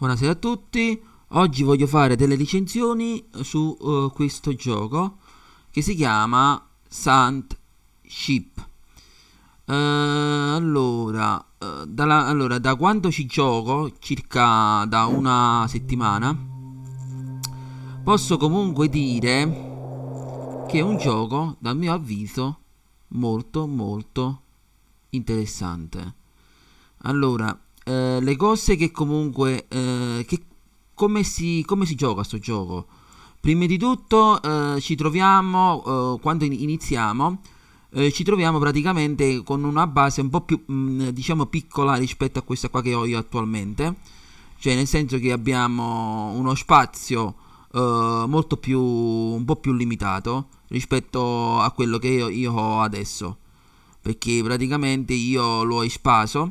Buonasera a tutti, oggi voglio fare delle recensioni su uh, questo gioco che si chiama Sand Ship. Uh, allora, uh, dalla, allora, da quando ci gioco, circa da una settimana, posso comunque dire che è un gioco, dal mio avviso, molto molto interessante. Allora, eh, le cose che comunque... Eh, che, come, si, come si gioca questo gioco? Prima di tutto eh, ci troviamo, eh, quando iniziamo, eh, ci troviamo praticamente con una base un po' più, mh, mm, diciamo, piccola rispetto a questa qua che ho io attualmente. Cioè nel senso che abbiamo uno spazio molto più, un po' più limitato rispetto a quello che io, io ho adesso perché praticamente io l'ho espaso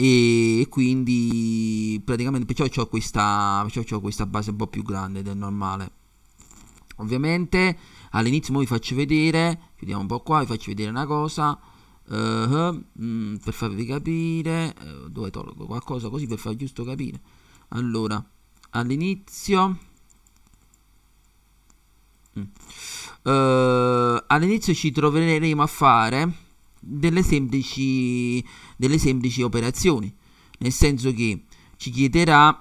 e quindi praticamente perciò ho questa, perciò ho questa base un po' più grande del normale. Ovviamente all'inizio vi faccio vedere, vediamo un po' qua, vi faccio vedere una cosa. Uh, mm, per farvi capire uh, dove tolgo qualcosa così per far giusto capire allora all'inizio mm. uh, all'inizio ci troveremo a fare delle semplici, delle semplici operazioni, nel senso che ci chiederà,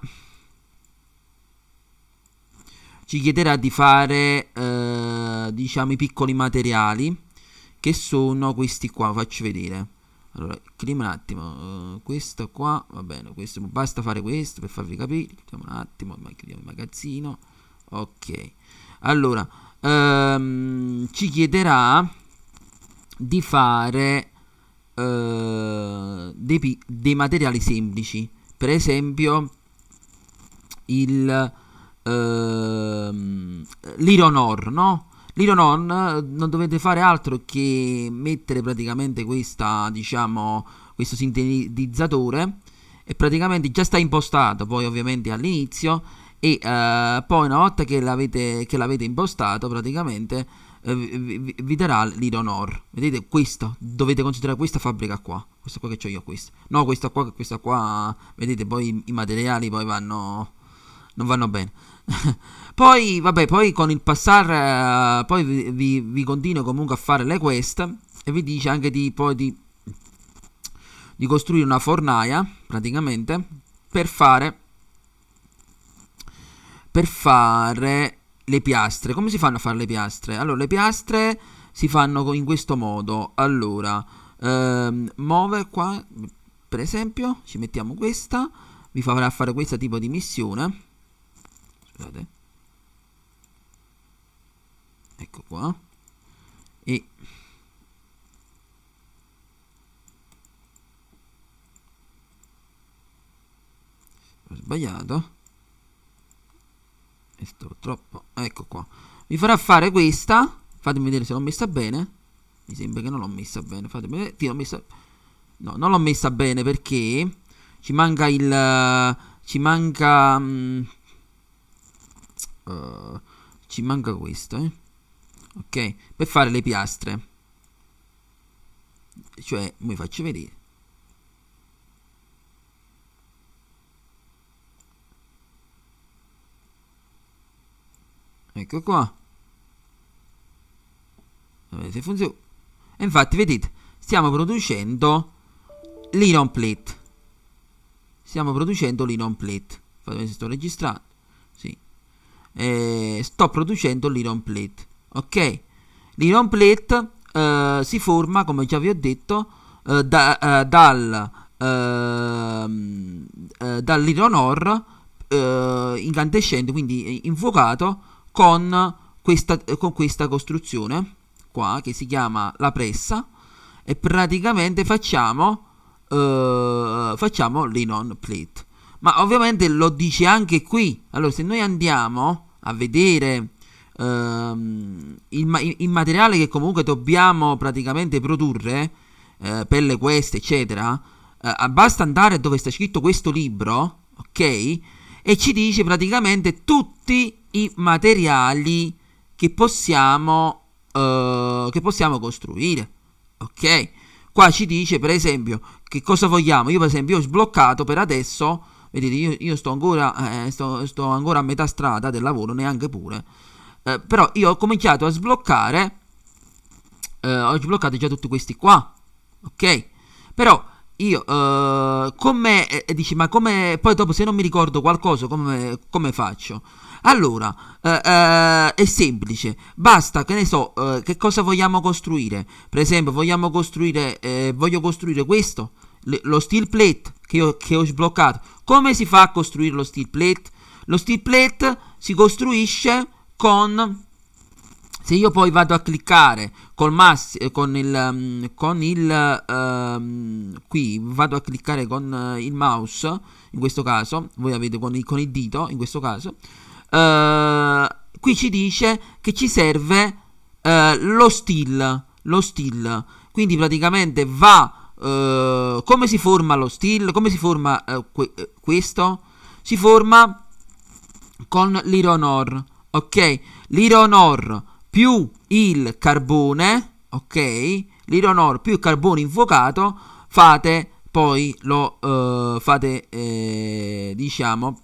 ci chiederà di fare eh, diciamo i piccoli materiali che sono questi qua, faccio vedere. Allora, clima un attimo, uh, questo qua, va bene, questo, basta fare questo per farvi capire, chiudiamo un attimo, chiudiamo il magazzino, ok. Allora, um, ci chiederà di fare eh, dei, dei, materiali semplici per esempio il ehm, l'ironor no? L'ironon eh, non dovete fare altro che mettere praticamente questa, diciamo, questo sintetizzatore e praticamente già sta impostato poi ovviamente all'inizio e eh, poi una volta che l'avete, che l'avete impostato praticamente eh, vi, vi, darà l'Ironor. Vedete questo? dovete considerare questa fabbrica qua, questa qua che ho io, questa. No, questa qua, questa qua, vedete poi i, i materiali poi vanno, non vanno bene. poi, vabbè, poi con il passare, uh, poi vi, vi, vi, continuo comunque a fare le quest e vi dice anche di, poi di, di costruire una fornaia, praticamente, per fare per fare le piastre. Come si fanno a fare le piastre? Allora, le piastre si fanno in questo modo. Allora, ehm, muove qua, per esempio, ci mettiamo questa. Vi farà fare questo tipo di missione. Scusate. Ecco qua. E... Ho sbagliato. Questo troppo. Ecco qua. mi farà fare questa. Fatemi vedere se l'ho messa bene. Mi sembra che non l'ho messa bene. Fatemi vedere. Sì, messa... No, non l'ho messa bene perché ci manca il... Ci manca... Um, uh, ci manca questo, eh. Ok, per fare le piastre. Cioè, vi faccio vedere. ecco qua vedete se funziona infatti vedete stiamo producendo l'iron plate stiamo producendo l'iron plate fatemi se sto registrando sì. Eh, sto producendo l'iron plate ok l'iron plate eh, si forma come già vi ho detto eh, da, eh, dal ehm, eh, dall'iron ore eh, incandescente quindi infuocato con questa, con questa costruzione qua che si chiama la pressa e praticamente facciamo, eh, facciamo l'inon plate. Ma ovviamente lo dice anche qui. Allora se noi andiamo a vedere ehm, il, il, materiale che comunque dobbiamo praticamente produrre eh, per queste eccetera, eh, basta andare dove sta scritto questo libro, ok? e ci dice praticamente tutti i materiali che possiamo, uh, che possiamo costruire. Ok? Qua ci dice per esempio che cosa vogliamo. Io per esempio ho sbloccato per adesso, vedete io, io sto, ancora, eh, sto, sto, ancora, a metà strada del lavoro, neanche pure. Eh, però io ho cominciato a sbloccare, eh, ho sbloccato già tutti questi qua. Ok? Però io uh, eh, come eh, eh, dici ma come poi dopo se non mi ricordo qualcosa come, come faccio allora uh, uh, è semplice basta che ne so che cosa vogliamo costruire per esempio vogliamo costruire eh, voglio costruire questo le, lo steel plate che ho, che ho sbloccato come si fa a costruire lo steel plate lo steel plate si costruisce con se io poi vado a cliccare col mass eh, con il mm, con il ehm, qui vado a cliccare con eh, il mouse in questo caso voi avete con il, con il dito in questo caso eh, qui ci dice che ci serve eh, lo still lo still quindi praticamente va eh, come si forma lo still come si forma eh, que questo si forma con l'ironor ok l'ironor più il carbone, ok? L'iron L'ironoro più il carbone invocato, fate poi lo eh, fate eh, diciamo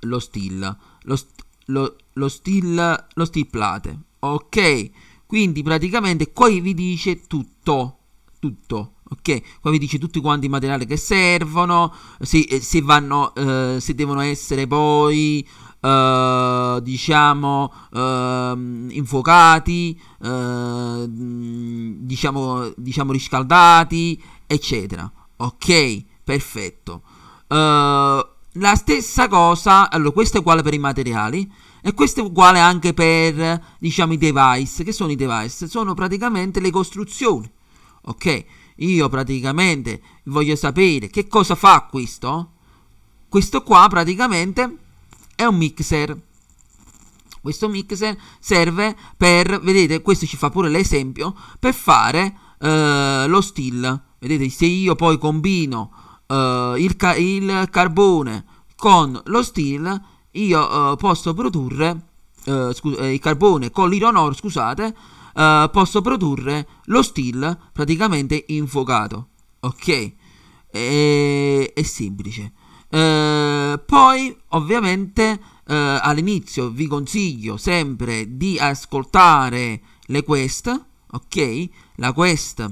lo still, lo, st- lo, still, lo stiplate, ok? Quindi praticamente qui vi dice tutto, tutto. Ok, qua vi dice tutti quanti i materiali che servono, se, eh, se, vanno, eh, se devono essere poi eh, diciamo eh, infuocati, eh, diciamo, diciamo riscaldati, eccetera. Ok, perfetto. Eh, la stessa cosa, allora questo è uguale per i materiali e questo è uguale anche per diciamo i device. Che sono i device? Sono praticamente le costruzioni. Ok, io praticamente voglio sapere che cosa fa questo. Questo qua praticamente è un mixer. Questo mixer serve per, vedete, questo ci fa pure l'esempio, per fare uh, lo still. Vedete, se io poi combino uh, il, ca il, carbone con lo still, io uh, posso produrre, il carbone con l'iron scusate, posso produrre lo still praticamente infuocato. Ok? E è semplice. Eh, poi, ovviamente, eh, all'inizio vi consiglio sempre di ascoltare le quest, ok? La quest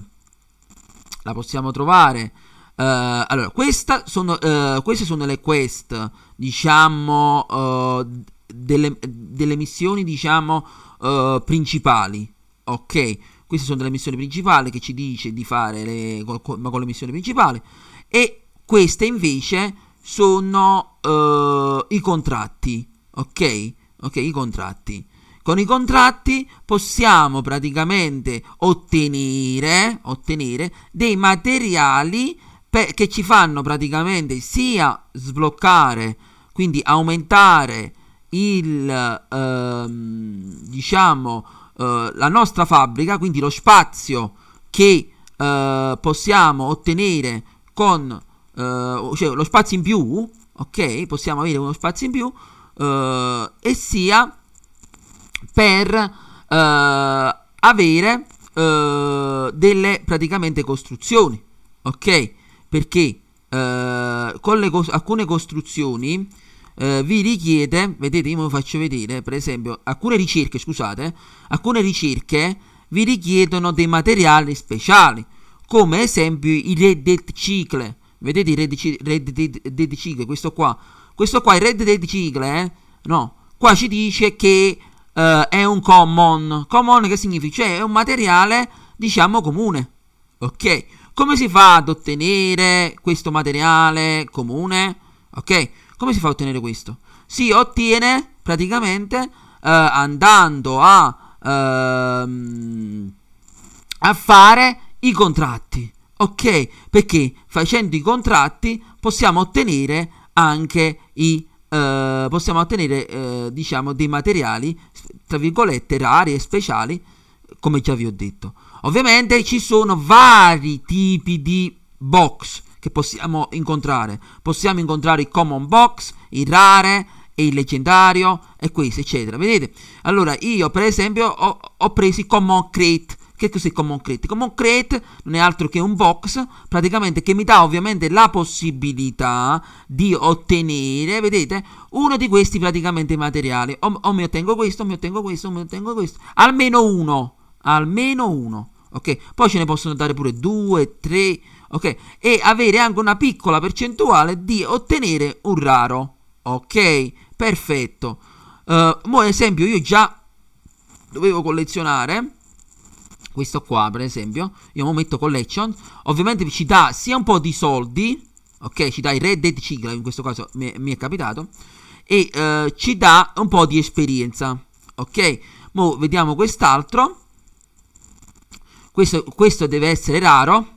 la possiamo trovare. Eh, allora, sono, eh, queste sono le quest, diciamo, eh, delle, delle, missioni, diciamo, eh, principali, ok? Queste sono delle missioni principali che ci dice di fare le, con, con le missioni principali e queste invece sono uh, i contratti, ok? Ok, i contratti. Con i contratti possiamo praticamente ottenere, ottenere dei materiali per, che ci fanno praticamente sia sbloccare, quindi aumentare il, uh, diciamo, uh, la nostra fabbrica, quindi lo spazio che eh, possiamo ottenere con uh, cioè lo spazio in più, ok? Possiamo avere uno spazio in più uh, e sia per eh, avere delle praticamente costruzioni, ok? Perché con cos alcune costruzioni Uh, vi richiede, vedete io vi faccio vedere, per esempio, alcune ricerche, scusate, alcune ricerche vi richiedono dei materiali speciali, come esempio i Red Dead Cicle, Vedete i Red Dead Eagle, questo qua. Questo qua, il Red Dead Eagle, eh? No. Qua ci dice che uh, è un common. Common che significa? Cioè è un materiale, diciamo, comune. Ok. Come si fa ad ottenere questo materiale comune? Ok. Come si fa ad ottenere questo? Si ottiene praticamente uh, andando a... Uh, a fare i contratti. Ok? Perché facendo i contratti possiamo ottenere anche i eh, possiamo ottenere eh, diciamo dei materiali tra virgolette rari e speciali come già vi ho detto. Ovviamente ci sono vari tipi di box che possiamo incontrare. Possiamo incontrare i common box, i rare e il leggendario e questo eccetera. Vedete? Allora io per esempio ho, ho preso i common crate che cos'è Common Create? Common Crate non è altro che un box praticamente che mi dà ovviamente la possibilità di ottenere, vedete, uno di questi praticamente materiali. O, o mi ottengo questo, o mi ottengo questo, o mi ottengo questo. Almeno uno, almeno uno, ok? Poi ce ne possono dare pure due, tre, ok? E avere anche una piccola percentuale di ottenere un raro, ok? Perfetto. Uh, mo' esempio io già dovevo collezionare questo qua per esempio, io metto collection, ovviamente ci dà sia un po' di soldi, ok, ci dà il Red Dead Cicla, in questo caso mi è, mi è capitato, e eh, ci dà un po' di esperienza, ok, mo vediamo quest'altro, questo, questo deve essere raro,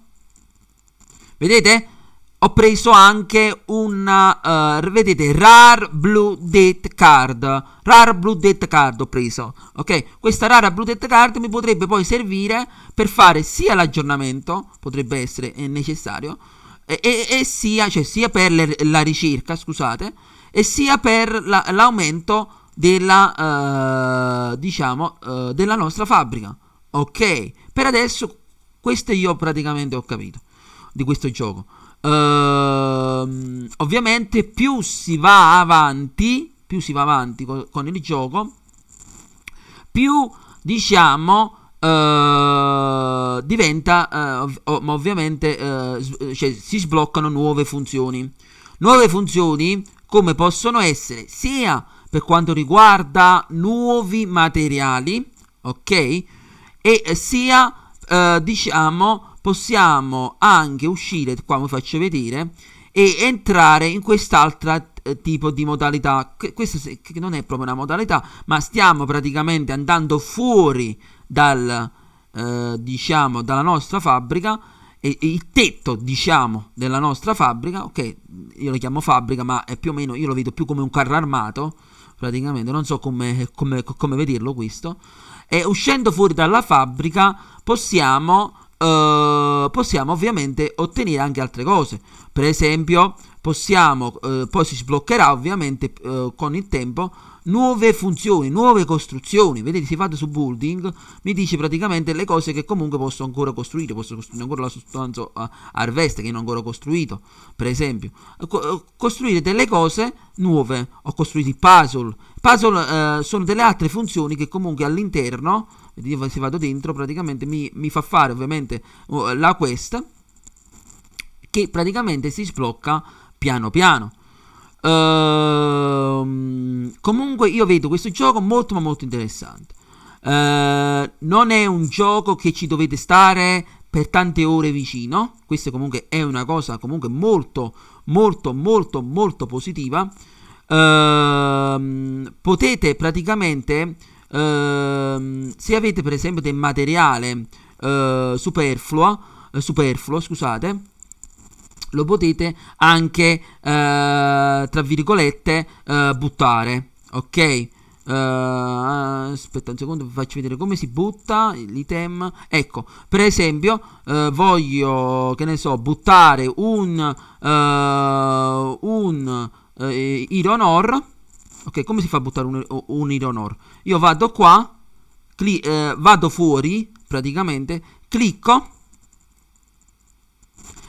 vedete? ho preso anche una, uh, eh, vedete, Rare Blue Date Card. Rare Blue Date Card ho preso, ok? Questa rara Blue Date Card mi potrebbe poi servire per fare sia l'aggiornamento, potrebbe essere necessario, e, e, e sia, cioè, sia, per le, la ricerca, scusate, e sia per la, l'aumento della, uh, diciamo, uh, della nostra fabbrica, ok? Per adesso questo io praticamente ho capito di questo gioco. Ehm, ovviamente più si va avanti, più si va avanti co- con il gioco, più diciamo Uh, diventa uh, ov- ovviamente uh, s- cioè, si sbloccano nuove funzioni nuove funzioni come possono essere sia per quanto riguarda nuovi materiali ok e sia diciamo possiamo anche uscire, qua vi faccio vedere, e entrare in quest'altra eh, tipo di modalità. Questa non è proprio una modalità, ma stiamo praticamente andando fuori dal, eh, diciamo, dalla nostra fabbrica. E, e il tetto, diciamo, della nostra fabbrica, ok, io lo chiamo fabbrica, ma è più o meno, io lo vedo più come un carro armato, praticamente, non so come, come, come vederlo questo. E uscendo fuori dalla fabbrica possiamo eh, possiamo ovviamente ottenere anche altre cose. Per esempio, possiamo, eh, poi si sbloccherà ovviamente eh, con il tempo nuove funzioni, nuove costruzioni. Vedete, se fate su building, mi dice praticamente le cose che comunque posso ancora costruire. Posso costruire ancora la sostanza uh, harvest che non ho ancora costruito, per esempio. Eh, costruire delle cose nuove. Ho costruito i puzzle. Puzzle uh, sono delle altre funzioni che comunque all'interno io se vado dentro praticamente mi, mi fa fare ovviamente la quest che praticamente si sblocca piano piano. Uh, comunque io vedo questo gioco molto ma molto interessante. Uh, non è un gioco che ci dovete stare per tante ore vicino. Questa comunque è una cosa comunque molto molto molto molto positiva. Uh, potete praticamente Ehm, se avete per esempio del materiale uh, superfluo, eh, superfluo scusate, lo potete anche, eh, tra virgolette, buttare, ok? aspetta un secondo, vi faccio vedere come si butta l'item. Ecco, per esempio, voglio, che ne so, buttare un, un Iron Ore Ok, come si fa a buttare un, un Ironor? Io vado qua, eh, vado fuori, praticamente, clicco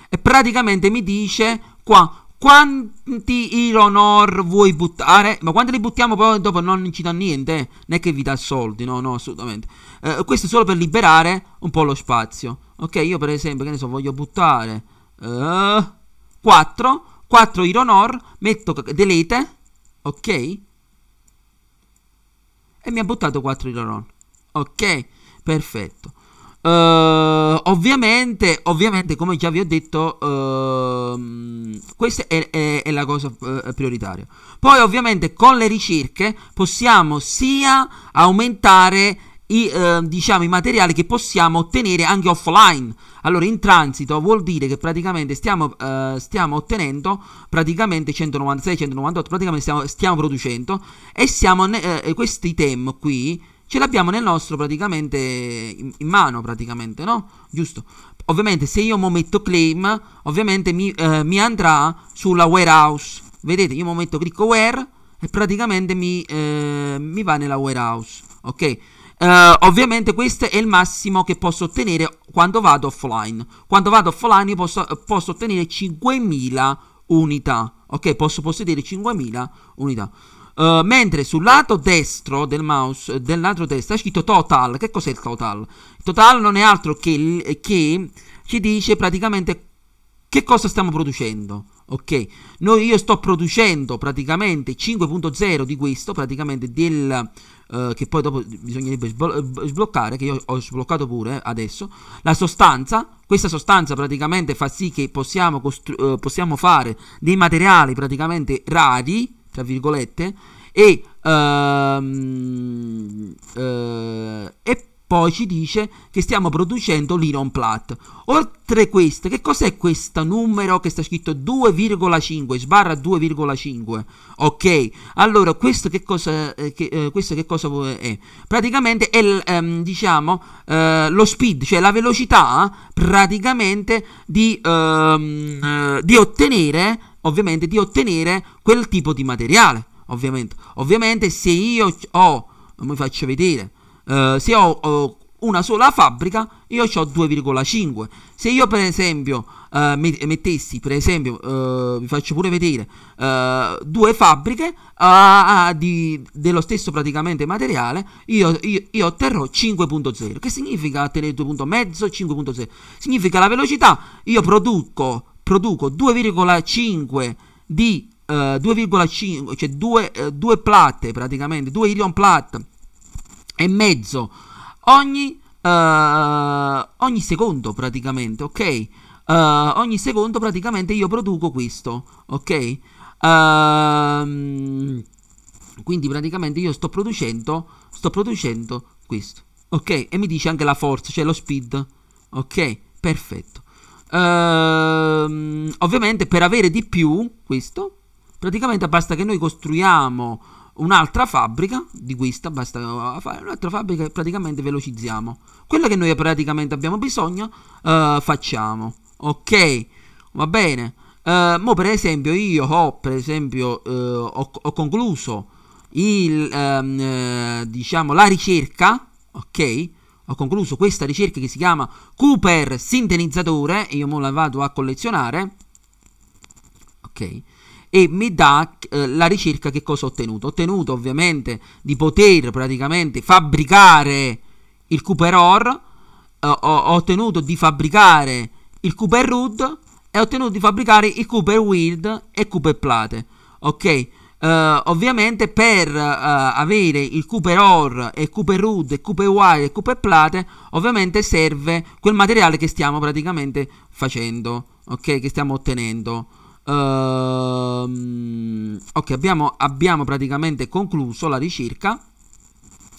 e praticamente mi dice qua quanti Ironor vuoi buttare? Ma quando li buttiamo poi dopo non ci dà niente, eh? né che vi dà soldi, no, no, assolutamente. Eh, questo è solo per liberare un po' lo spazio. Ok, io per esempio, che ne so, voglio buttare uh, 4, 4 Ironor, metto delete, ok? e mi ha buttato 4 di Iloron. Ok, perfetto. Uh, ovviamente, ovviamente, come già vi ho detto, uh, questa è, è, è, la cosa uh, prioritaria. Poi, ovviamente, con le ricerche possiamo sia aumentare i, eh, diciamo, i materiali che possiamo ottenere anche offline. Allora, in transito vuol dire che praticamente stiamo, eh, stiamo ottenendo praticamente 196, 198, praticamente stiamo, stiamo producendo e siamo ne, eh, questi tem qui ce l'abbiamo nel nostro praticamente in, in, mano, praticamente, no? Giusto. Ovviamente se io mo metto claim, ovviamente mi, eh, mi andrà sulla warehouse. Vedete, io mo metto clicco where e praticamente mi, eh, mi va nella warehouse, ok? Uh, ovviamente questo è il massimo che posso ottenere quando vado offline. Quando vado offline posso, posso ottenere 5.000 unità. Ok, posso possedere 5.000 unità. Uh, mentre sul lato destro del mouse, del lato destro, è scritto total. Che cos'è il total? Il total non è altro che, che ci dice praticamente che cosa stiamo producendo? Ok, Noi, io sto producendo praticamente 5.0 di questo, praticamente del, eh, che poi dopo bisognerebbe eh, sbloccare, che io ho sbloccato pure adesso, la sostanza, questa sostanza praticamente fa sì che possiamo, costru- eh, possiamo fare dei materiali praticamente rari, tra virgolette, e, ehm, eh, e poi ci dice che stiamo producendo l'Iron Plat. Oltre questo, che cos'è questo numero che sta scritto 2,5 sbarra 2,5? Ok, allora questo che cosa, eh, che, eh, questo che cosa è? Eh? Praticamente è l, ehm, diciamo, eh, lo speed, cioè la velocità praticamente di, ehm, eh, di ottenere, ovviamente, di ottenere quel tipo di materiale. Ovviamente, ovviamente se io ho, mi faccio vedere eh, se ho, ho, una sola fabbrica io ho 2,5 se io per esempio eh, mettessi per esempio eh, vi faccio pure vedere eh, due fabbriche eh, ah, di, dello stesso praticamente materiale io, io, io otterrò 5.0 che significa ottenere 2.5 5.0 significa la velocità io produco produco 2,5 di uh, 2,5 cioè 2, uh, 2 platte praticamente 2 irion plat e mezzo ogni, uh, ogni secondo praticamente, ok? Uh, ogni secondo praticamente io produco questo, ok? Uh, quindi praticamente io sto producendo, sto producendo questo, ok? E mi dice anche la forza, cioè lo speed, ok? Perfetto. Ehm, ovviamente per avere di più questo, praticamente basta che noi costruiamo un'altra fabbrica di questa, basta uh, fare un'altra fabbrica e praticamente velocizziamo. Quella che noi praticamente abbiamo bisogno uh, facciamo. Ok, va bene. Uh, mo per esempio io ho, per esempio, uh, ho, ho, concluso il, um, uh, diciamo, la ricerca, ok? Ho concluso questa ricerca che si chiama Cooper sintetizzatore e io mo la vado a collezionare. Ok e mi dà eh, la ricerca che cosa ho ottenuto. Ho ottenuto ovviamente di poter praticamente fabbricare il Cooper OR, eh, ho, ho, ottenuto di fabbricare il Cooper Root e ho ottenuto di fabbricare il Cooper Wild e Cooper Plate. Ok? Uh, ovviamente per uh, avere il Cooper Or e Cooper Rood e Cooper Wire e Cooper Plate ovviamente serve quel materiale che stiamo praticamente facendo ok che stiamo ottenendo Uh, ok, abbiamo, abbiamo praticamente concluso la ricerca.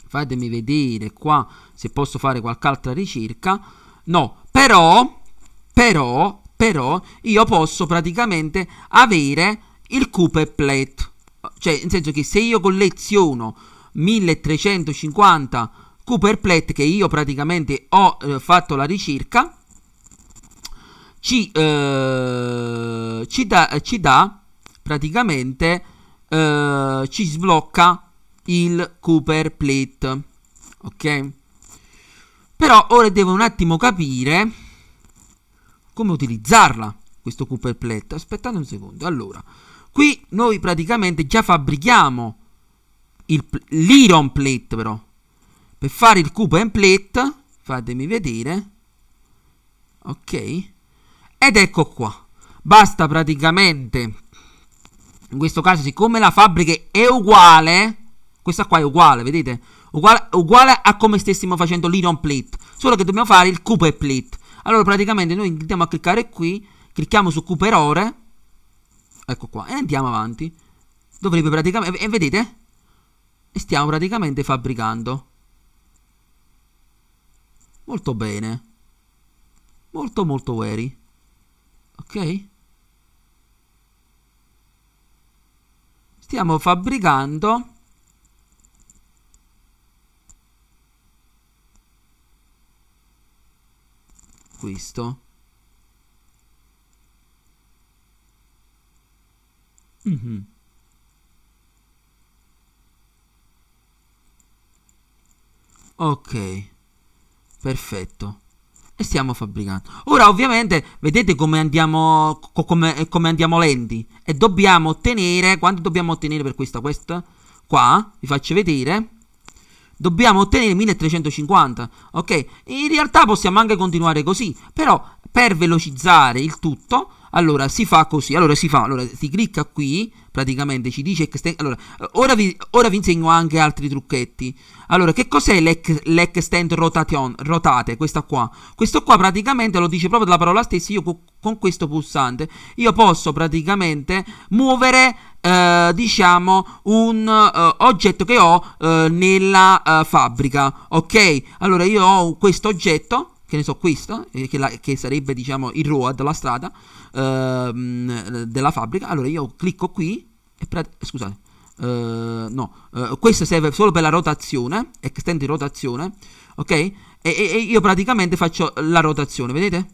Fatemi vedere qua se posso fare qualche altra ricerca. No, però, però, però io posso praticamente avere il cooper plate. Cioè, nel senso che se io colleziono 1350 cooper plate che io praticamente ho eh, fatto la ricerca ci, eh, ci, da, ci dà praticamente, eh, ci sblocca il Cooper Plate. Ok? Però ora devo un attimo capire come utilizzarla questo Cooper Plate. Aspettate un secondo. Allora, qui noi praticamente già fabbrichiamo il, l'Iron Plate però. Per fare il Cooper Plate, fatemi vedere. Ok. Ed ecco qua, basta praticamente, in questo caso siccome la fabbrica è uguale, questa qua è uguale, vedete? Uguale, uguale a come stessimo facendo l'iron plate, solo che dobbiamo fare il cooper plate. Allora praticamente noi andiamo a cliccare qui, clicchiamo su cooper ore, ecco qua, e andiamo avanti. Dovrebbe praticamente, e vedete? E stiamo praticamente fabbricando. Molto bene. Molto molto veri. Ok? Stiamo fabbricando questo. Mm-hmm. Ok, perfetto e stiamo fabbricando. Ora ovviamente vedete come andiamo, co- come, eh, come andiamo lenti e dobbiamo ottenere, quanto dobbiamo ottenere per questa? Questa qua, vi faccio vedere, dobbiamo ottenere 1350, ok? In realtà possiamo anche continuare così, però per velocizzare il tutto allora si fa così, allora si fa, allora si clicca qui, praticamente ci dice extend, allora, ora vi, ora vi insegno anche altri trucchetti. Allora, che cos'è l'extend rotation, rotate, questa qua? Questo qua praticamente lo dice proprio la parola stessa, io co con questo pulsante, io posso praticamente muovere, eh, diciamo, un eh, oggetto che ho eh, nella eh, fabbrica, ok? Allora io ho questo oggetto, che ne so questo, eh, che, la, che sarebbe diciamo il road, la strada, Ehm, della fabbrica, allora io clicco qui e pre- scusate, Uh, no, uh, questo serve solo per la rotazione, extend rotazione, ok? E, e, e, io praticamente faccio la rotazione, vedete?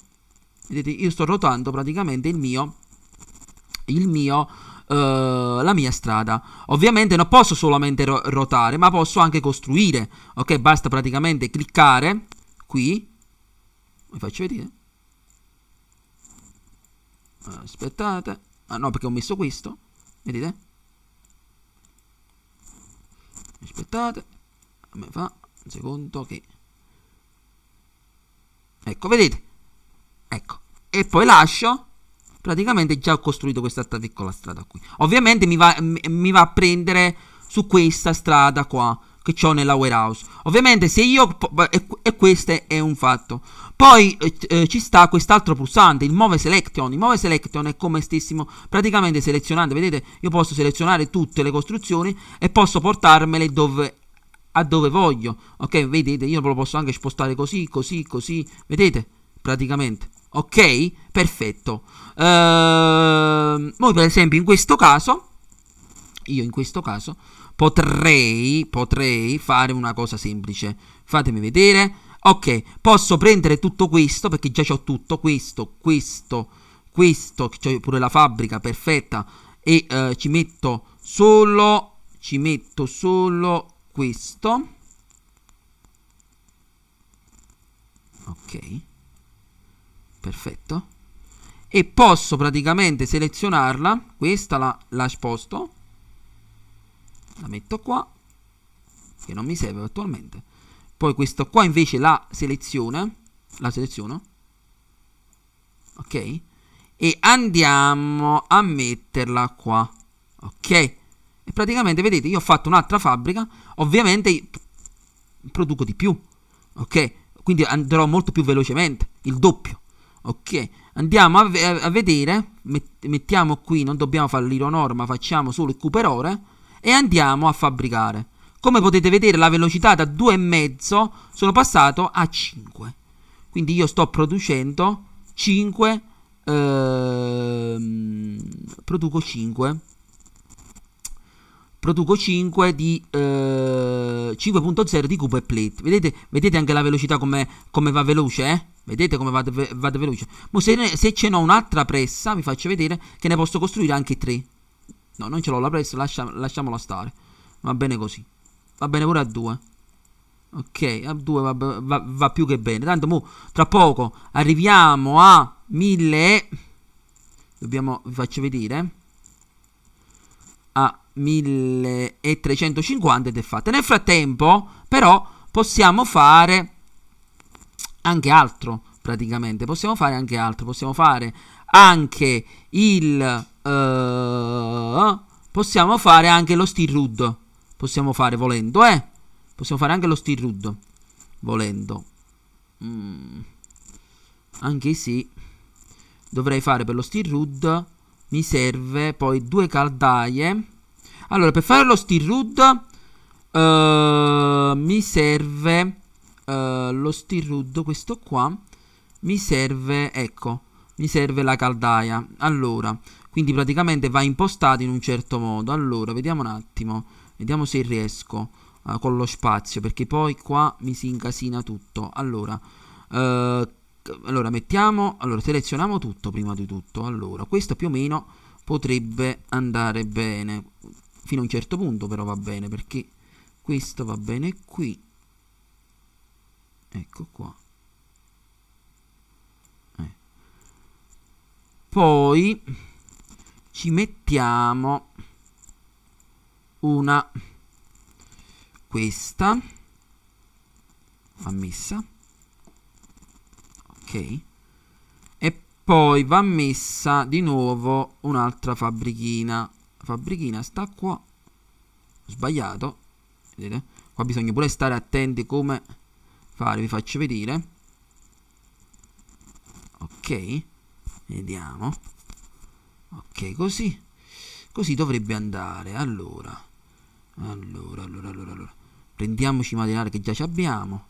Vedete, io sto rotando praticamente il mio, il mio, uh, la mia strada. Ovviamente non posso solamente ro rotare, ma posso anche costruire, ok? Basta praticamente cliccare qui, vi faccio vedere. Eh, aspettate ah no perché ho messo questo vedete aspettate come fa un secondo che ecco vedete ecco e poi lascio praticamente già ho costruito questa piccola strada qui ovviamente mi va, mi va a prendere su questa strada qua che ho nella warehouse. Ovviamente se io... e questo è un fatto. Poi eh, eh, ci sta quest'altro pulsante, il Move Selection. Il Move Selection è come stessimo praticamente selezionando. Vedete, io posso selezionare tutte le costruzioni e posso portarmele dove, a dove voglio. Ok, vedete, io lo posso anche spostare così, così, così. Vedete, praticamente. Ok, perfetto. Ehm, noi per esempio in questo caso, io in questo caso potrei, potrei fare una cosa semplice. Fatemi vedere. Ok, posso prendere tutto questo perché già ho tutto questo, questo, questo, c'ho pure la fabbrica, perfetta. E eh, ci metto solo, ci metto solo questo. Ok, perfetto. E posso praticamente selezionarla, questa la, la sposto la metto qua, che non mi serve attualmente. Poi questo qua invece la selezione, la seleziono, ok? E andiamo a metterla qua, ok? E praticamente vedete io ho fatto un'altra fabbrica, ovviamente produco di più, ok? Quindi andrò molto più velocemente, il doppio, ok? Andiamo a, a vedere, mettiamo qui, non dobbiamo fare l'ironor ma facciamo solo il cooperore, e andiamo a fabbricare. Come potete vedere la velocità da 2,5 sono passato a 5. Quindi io sto producendo 5, ehm, produco 5, produco 5 di eh, 5.0 di cubo e plate. Vedete, vedete anche la velocità come, come va veloce, eh? Vedete come va, ve, veloce. Ma se, se ce n'ho un'altra pressa, vi faccio vedere che ne posso costruire anche 3. No, non ce l'ho la press, lascia, lasciamola stare. Va bene così. Va bene pure a 2. Ok, a 2 va, va, va, più che bene. Tanto mo, tra poco arriviamo a 1000. Dobbiamo, vi faccio vedere. A 1350 ed è fatta. Nel frattempo, però, possiamo fare anche altro praticamente possiamo fare anche altro possiamo fare anche il Uh, possiamo fare anche lo rud Possiamo fare volendo, eh. Possiamo fare anche lo rud Volendo. Mm. Anche sì. Dovrei fare per lo rud Mi serve poi due caldaie. Allora, per fare lo stirrud... Uh, eh, mi serve uh, lo rud questo qua mi serve ecco mi serve la caldaia allora quindi praticamente va impostato in un certo modo allora vediamo un attimo vediamo se riesco uh, con lo spazio perché poi qua mi si incasina tutto allora uh, allora mettiamo allora selezioniamo tutto prima di tutto allora questo più o meno potrebbe andare bene fino a un certo punto però va bene perché questo va bene qui ecco qua eh. poi ci mettiamo una questa va messa ok e poi va messa di nuovo un'altra fabbrichina fabbrichina sta qua sbagliato vedete qua bisogna pure stare attenti come fare vi faccio vedere ok vediamo ok così così dovrebbe andare allora allora allora allora, allora. prendiamoci materiale che già ci abbiamo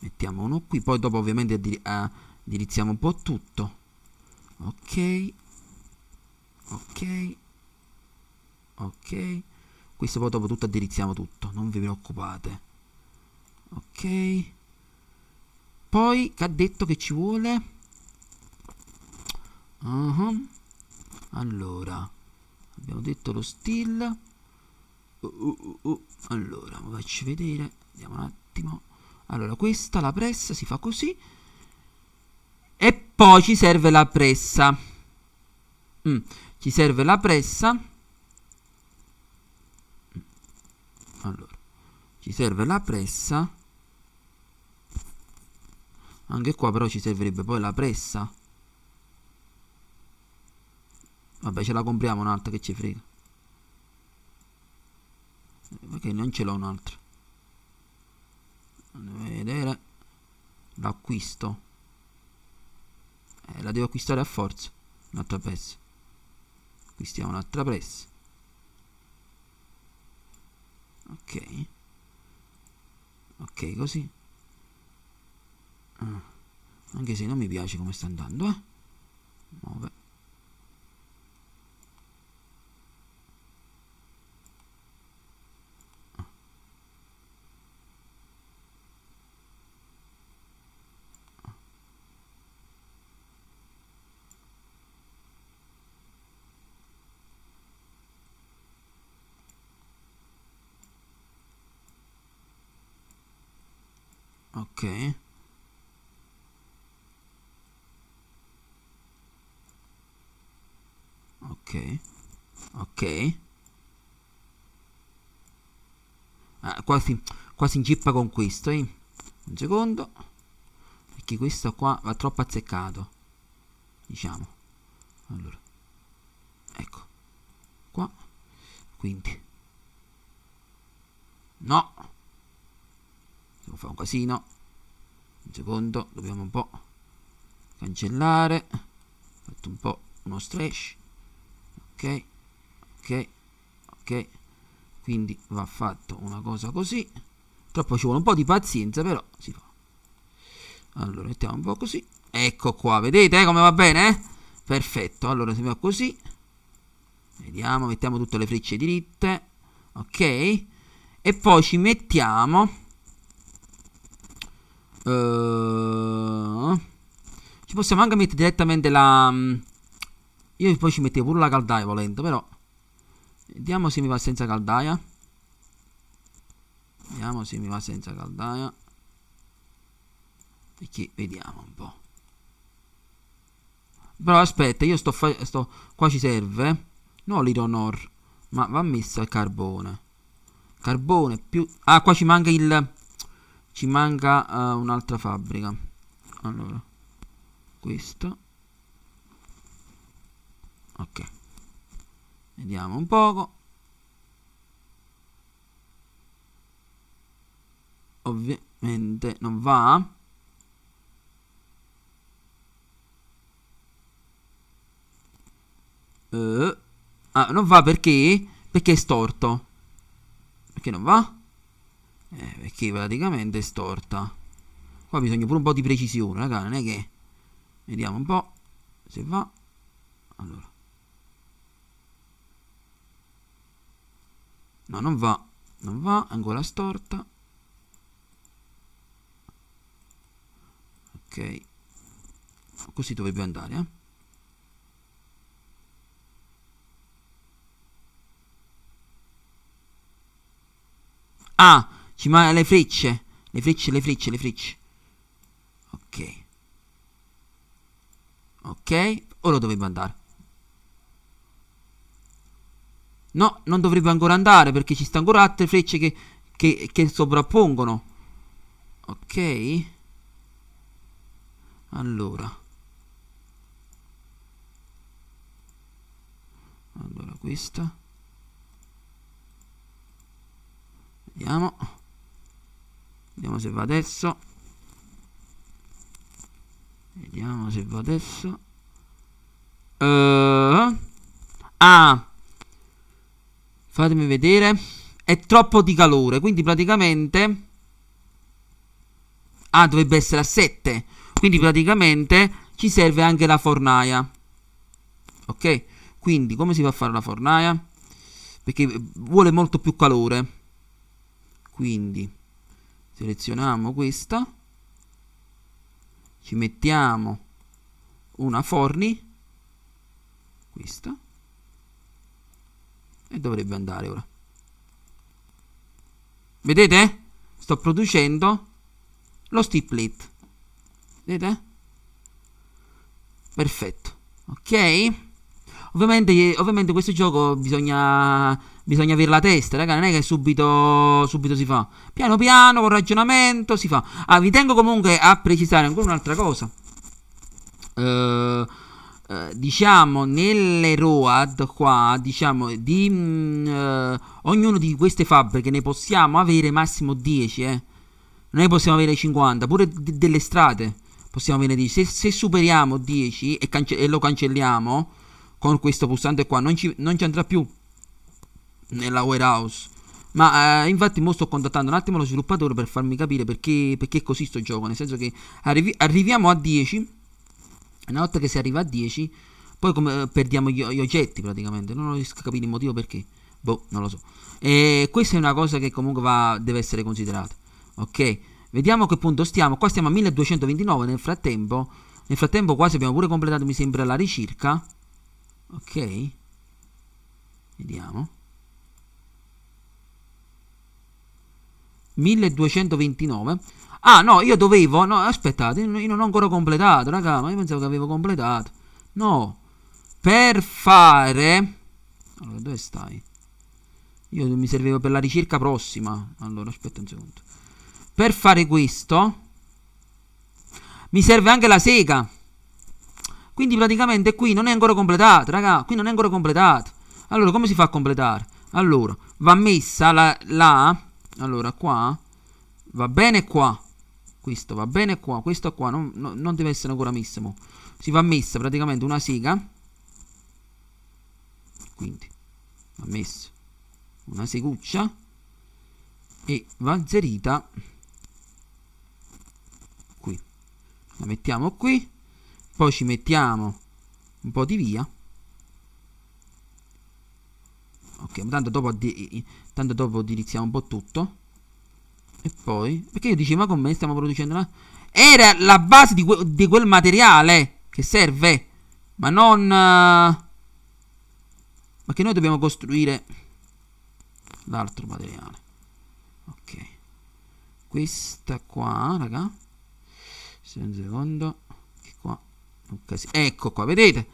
mettiamo uno qui poi dopo ovviamente eh, indirizziamo un po' tutto ok ok ok questo poi dopo tutto addirizziamo tutto non vi preoccupate ok poi che ha detto che ci vuole uh -huh allora abbiamo detto lo still uh, uh, uh, uh. allora faccio vedere vediamo un attimo allora questa la pressa si fa così e poi ci serve la pressa mm, ci serve la pressa allora ci serve la pressa anche qua però ci servirebbe poi la pressa Vabbè, ce la compriamo un'altra che ci frega. Perché non ce l'ho un'altra. Andiamo a vedere. L'acquisto. Eh, la devo acquistare a forza. Un'altra press. Acquistiamo un'altra press. Ok. Ok, così. Ah. Anche se non mi piace come sta andando, eh. Move. ok ok ok ah, quasi quasi ingippa con questo eh? un secondo perché questo qua va troppo azzeccato diciamo allora ecco qua quindi no dobbiamo fare un casino un secondo dobbiamo un po' cancellare fatto un po' uno stretch ok ok ok quindi va fatto una cosa così troppo ci vuole un po' di pazienza però si fa allora mettiamo un po' così ecco qua vedete come va bene eh? perfetto allora si fa così vediamo mettiamo tutte le frecce diritte ok e poi ci mettiamo eh, ci possiamo anche mettere direttamente la... Mm, io poi ci mettevo pure la caldaia volendo, però... Vediamo se mi va senza caldaia. Vediamo se mi va senza caldaia. Perché vediamo un po'. Però aspetta, io sto, sto Qua ci serve. No l'iron ore. Ma va messo il carbone. Carbone più... Ah, qua ci manca il ci manca uh, un'altra fabbrica allora questa ok vediamo un poco ovviamente non va uh, ah, non va perché perché è storto perché non va eh, perché praticamente è storta qua bisogna pure un po' di precisione raga non è che vediamo un po' se va allora no non va non va ancora storta ok così dovrebbe andare eh Ah, ci ma le frecce. Le frecce, le frecce, le frecce. Ok. Ok. Ora dovrebbe andare. No, non dovrebbe ancora andare perché ci stanno ancora altre frecce che, che, che sovrappongono. Ok. Allora. Allora questa. Vediamo. Vediamo se va adesso. Vediamo se va adesso. Uh, ah. Fatemi vedere. È troppo di calore, quindi praticamente... Ah, dovrebbe essere a 7. Quindi praticamente ci serve anche la fornaia. Ok? Quindi come si fa a fare la fornaia? Perché vuole molto più calore. Quindi selezioniamo questa ci mettiamo una forni questa e dovrebbe andare ora vedete sto producendo lo stiplet vedete perfetto ok Ovviamente, ovviamente questo gioco bisogna, bisogna avere la testa, raga, non è che subito, subito si fa. Piano piano, con ragionamento, si fa. Ah, vi tengo comunque a precisare ancora un'altra cosa. Uh, uh, diciamo nelle ROAD qua diciamo di mh, mm, eh, uh, ognuno di queste fabbriche ne possiamo avere massimo 10 eh. noi possiamo avere 50 pure delle strade possiamo avere 10 se, se superiamo 10 e, cance e lo cancelliamo con questo pulsante qua non ci, non ci andrà più nella warehouse ma eh, infatti mo sto contattando un attimo lo sviluppatore per farmi capire perché, perché così sto gioco nel senso che arrivi, arriviamo a 10 una volta che si arriva a 10 poi come, eh, perdiamo gli, gli, oggetti praticamente non riesco a capire il motivo perché boh non lo so e questa è una cosa che comunque va, deve essere considerata ok vediamo a che punto stiamo qua stiamo a 1229 nel frattempo nel frattempo quasi abbiamo pure completato mi sembra la ricerca ok vediamo 1229 ah no io dovevo no aspettate io non ho ancora completato raga ma io pensavo che avevo completato no per fare allora dove stai io mi serviva per la ricerca prossima allora aspetta un secondo per fare questo mi serve anche la sega quindi praticamente qui non è ancora completato, raga, qui non è ancora completato. Allora, come si fa a completare? Allora, va messa la, la allora qua, va bene qua, questo va bene qua, questo qua, non, no, non deve essere ancora messa, mo. si va messa praticamente una sega, quindi va messa una seguccia e va inserita qui, la mettiamo qui, poi ci mettiamo un po' di via ok tanto dopo, di, tanto dopo diriziamo un po' tutto e poi perché io dicevo ma con me stiamo producendo una... era la base di, que di, quel materiale che serve ma non ma che noi dobbiamo costruire l'altro materiale ok questa qua raga se un secondo Ecco qua, vedete?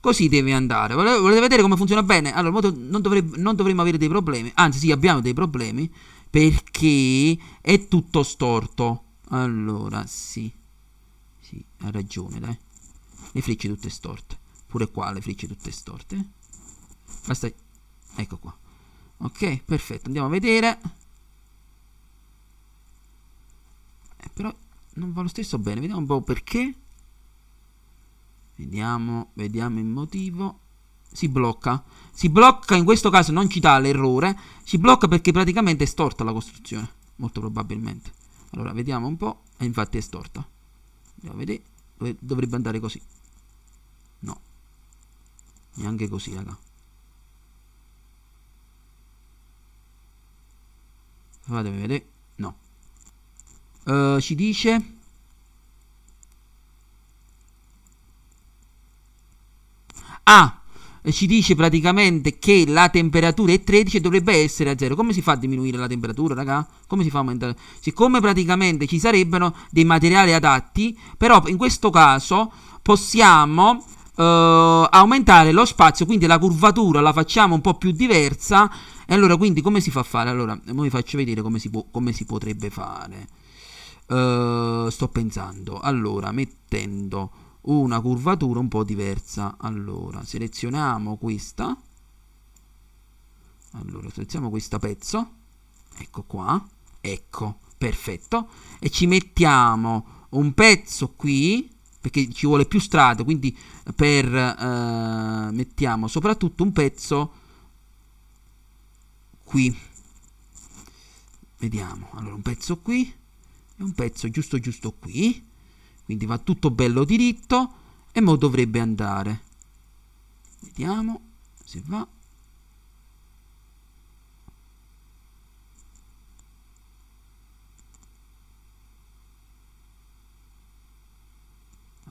Così deve andare. Volete vedere come funziona bene? Allora, non, dovrebbe, non dovremmo avere dei problemi. Anzi, sì, abbiamo dei problemi perché è tutto storto. Allora, sì. Sì, ha ragione, dai. Le frecce tutte storte. Pure qua le frecce tutte storte. Basta... Ecco qua. Ok, perfetto. Andiamo a vedere. Eh, però non va lo stesso bene. Vediamo un po' perché. Vediamo, vediamo il motivo. Si blocca. Si blocca, in questo caso non ci dà l'errore. Si blocca perché praticamente è storta la costruzione. Molto probabilmente. Allora, vediamo un po'. E infatti è storta. Andiamo a vedere. Dovrebbe andare così. No. Neanche così, raga. Fatemi vedere. No. Uh, ci dice A ci dice praticamente che la temperatura è 13 e dovrebbe essere a 0. Come si fa a diminuire la temperatura, raga? Come si fa a aumentare? Siccome praticamente ci sarebbero dei materiali adatti, però in questo caso possiamo eh, aumentare lo spazio, quindi la curvatura la facciamo un po' più diversa. E allora, quindi come si fa a fare? Allora, vi faccio vedere come si, può, come si potrebbe fare. Eh, sto pensando. Allora, mettendo una curvatura un po' diversa. Allora, selezioniamo questa. Allora, selezioniamo questo pezzo. Ecco qua. Ecco, perfetto. E ci mettiamo un pezzo qui, perché ci vuole più strato, quindi per, eh, mettiamo soprattutto un pezzo qui. Vediamo, allora un pezzo qui e un pezzo giusto giusto qui quindi va tutto bello diritto e mo dovrebbe andare. Vediamo se va.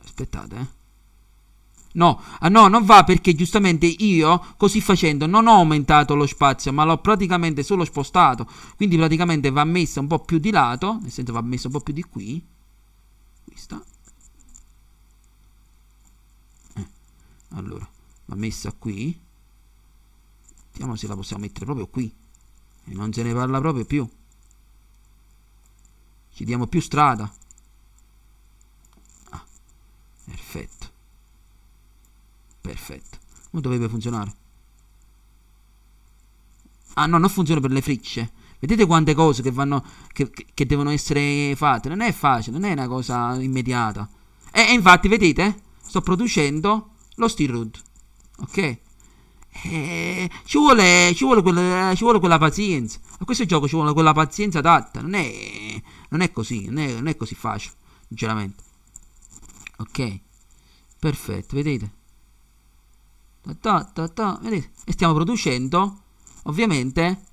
Aspettate, eh. No, ah no, non va perché giustamente io così facendo non ho aumentato lo spazio, ma l'ho praticamente solo spostato. Quindi praticamente va messa un po' più di lato, nel senso va messa un po' più di qui questa eh, allora va messa qui vediamo se la possiamo mettere proprio qui e non se ne parla proprio più ci diamo più strada ah, perfetto perfetto come dovrebbe funzionare ah no non funziona per le frecce Vedete quante cose che, vanno, che, che devono essere fatte. Non è facile, non è una cosa immediata. E, e infatti, vedete, sto producendo lo steel rod. Ok? Eh, ci, vuole, ci, vuole quella, ci, vuole, quella, pazienza. A questo gioco ci vuole quella pazienza adatta. Non è, non è così, non è, non è, così facile, sinceramente. Ok, perfetto, vedete. Ta ta ta, vedete? E stiamo producendo, ovviamente,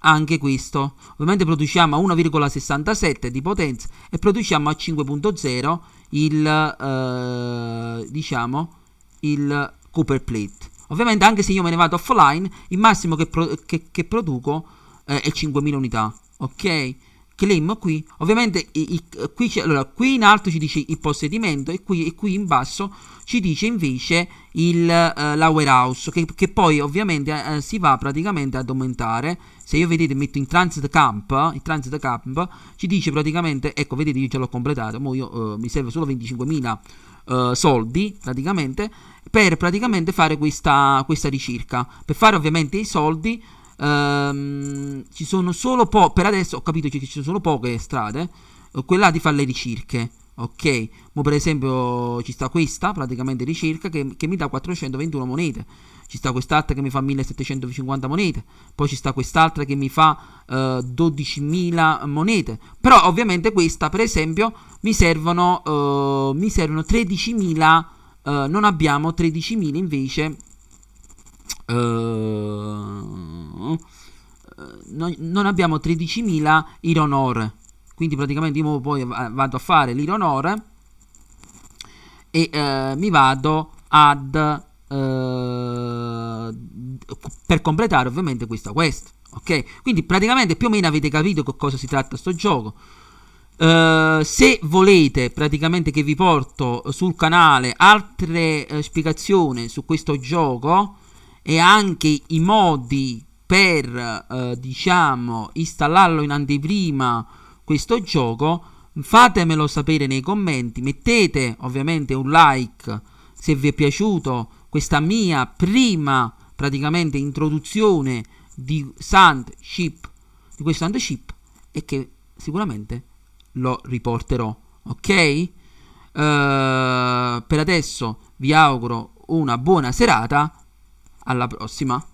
anche questo. Ovviamente produciamo a 1,67 di potenza e produciamo a 5.0 il eh, diciamo il Cooper plate. Ovviamente anche se io me ne vado offline, il massimo che, pro che, che produco eh, è 5.000 unità, ok? claim qui, ovviamente i, i, qui, allora, qui, in alto ci dice il possedimento e qui, e qui in basso ci dice invece il, eh, la warehouse che, che poi ovviamente eh, si va praticamente ad aumentare se io vedete metto in transit camp il transit camp ci dice praticamente ecco vedete io già l'ho completato mo io, eh, mi serve solo 25.000 Uh, eh, soldi praticamente per praticamente fare questa, questa ricerca per fare ovviamente i soldi Um, ci sono solo po- per adesso ho capito che ci sono solo poche strade. Eh, quella di fare le ricerche. Ok, Mo per esempio ci sta questa, praticamente ricerca, che, che mi dà 421 monete. Ci sta quest'altra che mi fa 1750 monete. Poi ci sta quest'altra che mi fa uh, eh, 12.000 monete. Però ovviamente questa, per esempio, mi servono, uh, mi servono 13.000. Uh, non abbiamo 13.000 invece Ehm, non abbiamo 13.000 iron ore quindi praticamente io poi vado a fare l'iron ore e eh, mi vado ad eh, per completare ovviamente questa quest ok quindi praticamente più o meno avete capito che cosa si tratta sto gioco Uh, se volete praticamente che vi porto sul canale altre uh, spiegazioni su questo gioco e anche i modi per eh, diciamo installarlo in anteprima questo gioco fatemelo sapere nei commenti mettete ovviamente un like se vi è piaciuto questa mia prima praticamente introduzione di Sand Ship di questo Sand Ship e che sicuramente lo riporterò ok uh, per adesso vi auguro una buona serata la próxima.